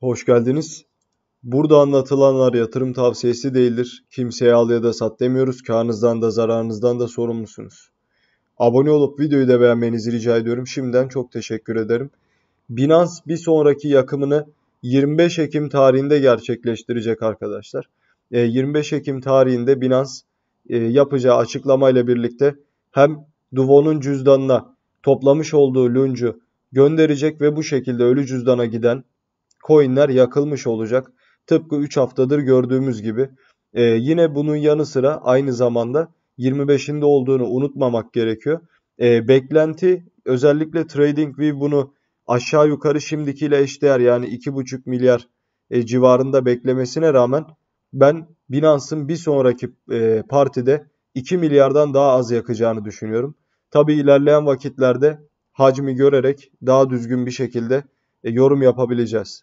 Hoş geldiniz. Burada anlatılanlar yatırım tavsiyesi değildir. Kimseye al ya da sat demiyoruz. Karnınızdan da zararınızdan da sorumlusunuz. Abone olup videoyu da beğenmenizi rica ediyorum. Şimdiden çok teşekkür ederim. Binance bir sonraki yakımını 25 Ekim tarihinde gerçekleştirecek arkadaşlar. 25 e, Ekim tarihinde Binance e, yapacağı açıklamayla birlikte hem Duvon'un cüzdanına toplamış olduğu luncu gönderecek ve bu şekilde ölü cüzdana giden coinler yakılmış olacak. Tıpkı 3 haftadır gördüğümüz gibi. Ee, yine bunun yanı sıra aynı zamanda 25'inde olduğunu unutmamak gerekiyor. Ee, beklenti özellikle TradingView bunu aşağı yukarı şimdikiyle eşdeğer yani 2,5 milyar e, civarında beklemesine rağmen ben Binance'ın bir sonraki e, partide 2 milyardan daha az yakacağını düşünüyorum. Tabi ilerleyen vakitlerde hacmi görerek daha düzgün bir şekilde e, yorum yapabileceğiz.